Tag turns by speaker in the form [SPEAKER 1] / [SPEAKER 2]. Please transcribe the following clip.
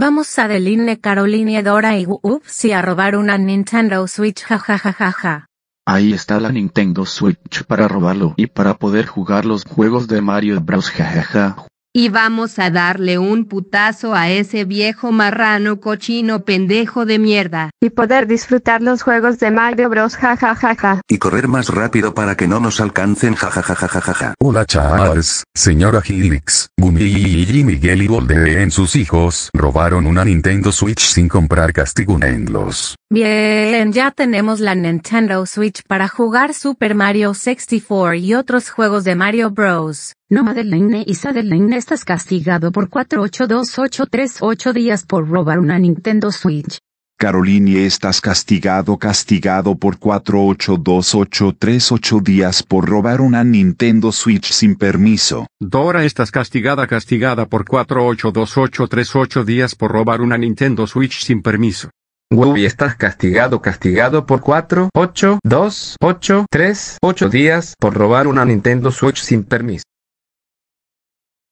[SPEAKER 1] Vamos a Deline Caroline Dora y si a robar una Nintendo Switch jajajajaja. Ahí está la Nintendo Switch para robarlo y para poder jugar los juegos de Mario Bros jajaja y vamos a darle un putazo a ese viejo marrano cochino pendejo de mierda. Y poder disfrutar los juegos de Mario Bros. jajajaja. Y correr más rápido para que no nos alcancen jajajajajaja. Hola chavales, señora Helix, Gumi y Miguel y Bolde en sus hijos robaron una Nintendo Switch sin comprar los. Bien, ya tenemos la Nintendo Switch para jugar Super Mario 64 y otros juegos de Mario Bros. No Madeleine y Sadeleine estás castigado por 482838 días por robar una Nintendo Switch. Caroline estás castigado castigado por 482838 días por robar una Nintendo Switch sin permiso. Dora estás castigada castigada por 482838 días por robar una Nintendo Switch sin permiso. Woody estás castigado castigado por 482838 días por robar una Nintendo Switch sin permiso.